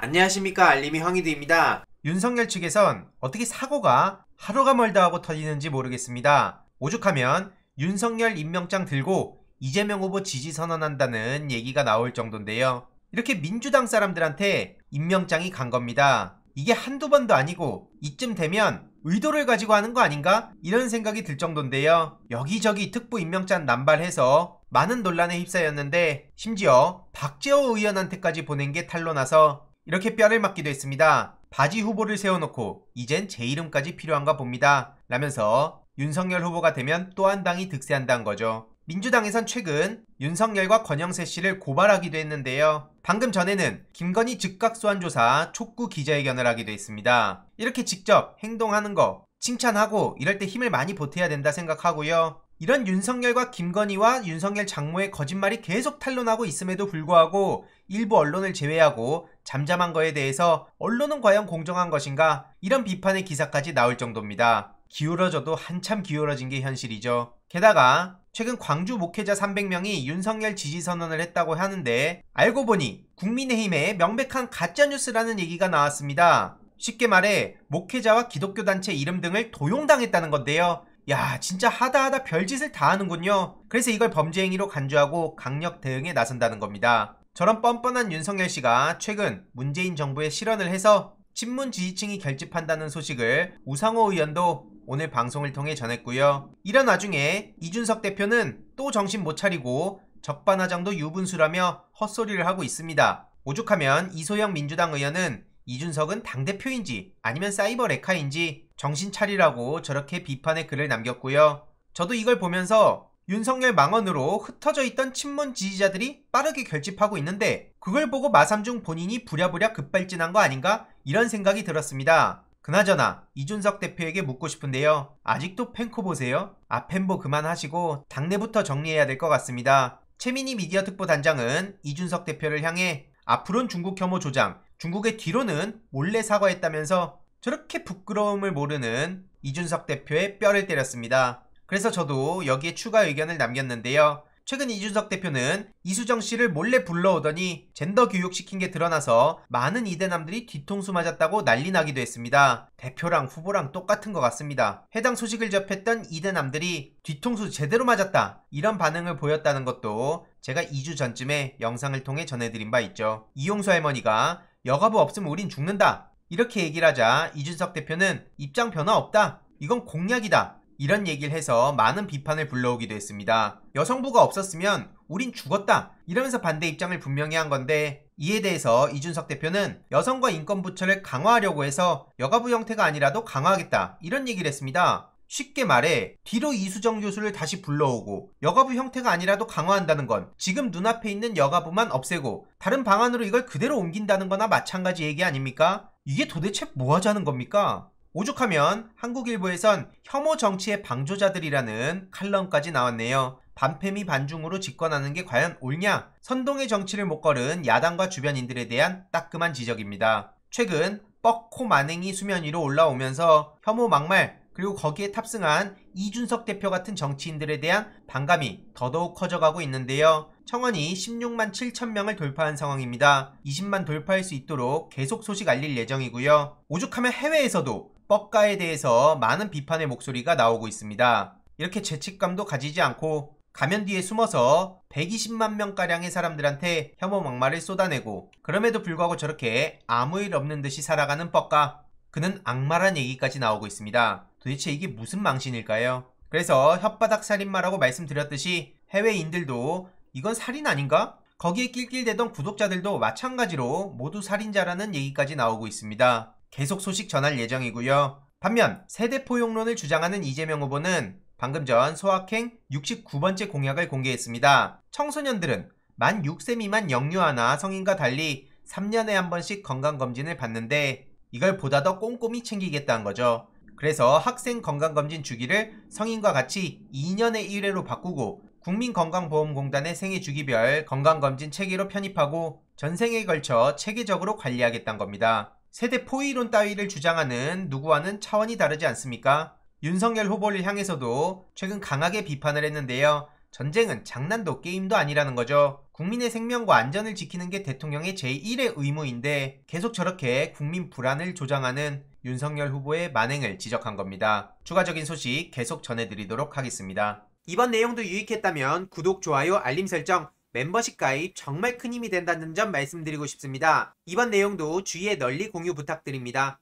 안녕하십니까 알림이 황희드입니다. 윤석열 측에선 어떻게 사고가 하루가 멀다 하고 터지는지 모르겠습니다. 오죽하면 윤석열 임명장 들고 이재명 후보 지지 선언한다는 얘기가 나올 정도인데요. 이렇게 민주당 사람들한테 임명장이 간 겁니다. 이게 한두 번도 아니고 이쯤 되면 의도를 가지고 하는 거 아닌가? 이런 생각이 들 정도인데요. 여기저기 특보 임명장 남발해서 많은 논란에 휩싸였는데 심지어 박재호 의원한테까지 보낸 게 탄로나서 이렇게 뼈를 맞기도 했습니다. 바지 후보를 세워놓고 이젠 제 이름까지 필요한가 봅니다. 라면서 윤석열 후보가 되면 또 한 당이 득세한다는 거죠. 민주당에선 최근 윤석열과 권영세 씨를 고발하기도 했는데요. 방금 전에는 김건희 즉각소환조사 촉구 기자회견을 하기도 했습니다. 이렇게 직접 행동하는 거 칭찬하고 이럴 때 힘을 많이 보태야 된다 생각하고요. 이런 윤석열과 김건희와 윤석열 장모의 거짓말이 계속 탄로나고 있음에도 불구하고 일부 언론을 제외하고 잠잠한 거에 대해서 언론은 과연 공정한 것인가 이런 비판의 기사까지 나올 정도입니다. 기울어져도 한참 기울어진 게 현실이죠. 게다가 최근 광주 목회자 300명이 윤석열 지지 선언을 했다고 하는데 알고 보니 국민의힘에 명백한 가짜뉴스라는 얘기가 나왔습니다. 쉽게 말해 목회자와 기독교 단체 이름 등을 도용당했다는 건데요. 야 진짜 하다하다 별짓을 다 하는군요. 그래서 이걸 범죄행위로 간주하고 강력 대응에 나선다는 겁니다. 저런 뻔뻔한 윤석열 씨가 최근 문재인 정부에 실언을 해서 친문 지지층이 결집한다는 소식을 우상호 의원도 오늘 방송을 통해 전했고요. 이런 와중에 이준석 대표는 또 정신 못 차리고 적반하장도 유분수라며 헛소리를 하고 있습니다. 오죽하면 이소영 민주당 의원은 이준석은 당대표인지 아니면 사이버 레카인지 정신 차리라고 저렇게 비판의 글을 남겼고요. 저도 이걸 보면서 윤석열 망언으로 흩어져 있던 친문 지지자들이 빠르게 결집하고 있는데 그걸 보고 마삼중 본인이 부랴부랴 급발진한 거 아닌가 이런 생각이 들었습니다. 그나저나 이준석 대표에게 묻고 싶은데요. 아직도 팬코 보세요? 아 팬보 그만하시고 당내부터 정리해야 될 것 같습니다. 최민희 미디어 특보 단장은 이준석 대표를 향해 앞으론 중국 혐오 조장, 중국의 뒤로는 몰래 사과했다면서 저렇게 부끄러움을 모르는 이준석 대표의 뼈를 때렸습니다. 그래서 저도 여기에 추가 의견을 남겼는데요. 최근 이준석 대표는 이수정 씨를 몰래 불러오더니 젠더 교육시킨 게 드러나서 많은 이대남들이 뒤통수 맞았다고 난리 나기도 했습니다. 대표랑 후보랑 똑같은 것 같습니다. 해당 소식을 접했던 이대남들이 뒤통수 제대로 맞았다 이런 반응을 보였다는 것도 제가 2주 전쯤에 영상을 통해 전해드린 바 있죠. 이용수 할머니가 여가부 없으면 우린 죽는다 이렇게 얘기를 하자 이준석 대표는 입장 변화 없다. 이건 공약이다. 이런 얘기를 해서 많은 비판을 불러오기도 했습니다. 여성부가 없었으면 우린 죽었다. 이러면서 반대 입장을 분명히 한 건데 이에 대해서 이준석 대표는 여성과 인권 부처를 강화하려고 해서 여가부 형태가 아니라도 강화하겠다. 이런 얘기를 했습니다. 쉽게 말해 뒤로 이수정 교수를 다시 불러오고 여가부 형태가 아니라도 강화한다는 건 지금 눈앞에 있는 여가부만 없애고 다른 방안으로 이걸 그대로 옮긴다는 거나 마찬가지 얘기 아닙니까? 이게 도대체 뭐 하자는 겁니까? 오죽하면 한국일보에선 혐오 정치의 방조자들이라는 칼럼까지 나왔네요. 반패미 반중으로 집권하는 게 과연 옳냐? 선동의 정치를 못 걸은 야당과 주변인들에 대한 따끔한 지적입니다. 최근 뻑코 만행이 수면 위로 올라오면서 혐오 막말 그리고 거기에 탑승한 이준석 대표 같은 정치인들에 대한 반감이 더더욱 커져가고 있는데요. 청원이 16만 7천 명을 돌파한 상황입니다. 20만 돌파할 수 있도록 계속 소식 알릴 예정이고요. 오죽하면 해외에서도 뻑가에 대해서 많은 비판의 목소리가 나오고 있습니다. 이렇게 죄책감도 가지지 않고 가면 뒤에 숨어서 120만 명가량의 사람들한테 혐오 막말을 쏟아내고 그럼에도 불구하고 저렇게 아무 일 없는 듯이 살아가는 뻑가 그는 악마란 얘기까지 나오고 있습니다. 도대체 이게 무슨 망신일까요? 그래서 혓바닥 살인마라고 말씀드렸듯이 해외인들도 이건 살인 아닌가? 거기에 낄낄대던 구독자들도 마찬가지로 모두 살인자라는 얘기까지 나오고 있습니다. 계속 소식 전할 예정이고요. 반면 세대 포용론을 주장하는 이재명 후보는 방금 전 소확행 69번째 공약을 공개했습니다. 청소년들은 만 6세 미만 영유아나 성인과 달리 3년에 한 번씩 건강검진을 받는데 이걸 보다 더 꼼꼼히 챙기겠다는 거죠. 그래서 학생 건강검진 주기를 성인과 같이 2년의 1회로 바꾸고 국민건강보험공단의 생애 주기별 건강검진 체계로 편입하고 전생에 걸쳐 체계적으로 관리하겠다는 겁니다. 세대 포위론 따위를 주장하는 누구와는 차원이 다르지 않습니까? 윤석열 후보를 향해서도 최근 강하게 비판을 했는데요. 전쟁은 장난도 게임도 아니라는 거죠. 국민의 생명과 안전을 지키는 게 대통령의 제1의 의무인데 계속 저렇게 국민 불안을 조장하는 윤석열 후보의 만행을 지적한 겁니다. 추가적인 소식 계속 전해드리도록 하겠습니다. 이번 내용도 유익했다면 구독, 좋아요, 알림 설정, 멤버십 가입 정말 큰 힘이 된다는 점 말씀드리고 싶습니다. 이번 내용도 주위에 널리 공유 부탁드립니다.